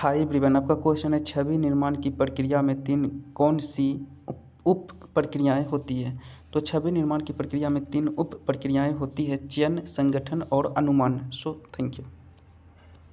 high everyone आपका question है छवि निर्माण की प्रक्रिया में तीन कौन सी उप प्रक्रियाएं होती है तो छवि निर्माण की प्रक्रिया में तीन उप प्रक्रियाएं होती है चयन संगठन और अनुमान सो थैंक यू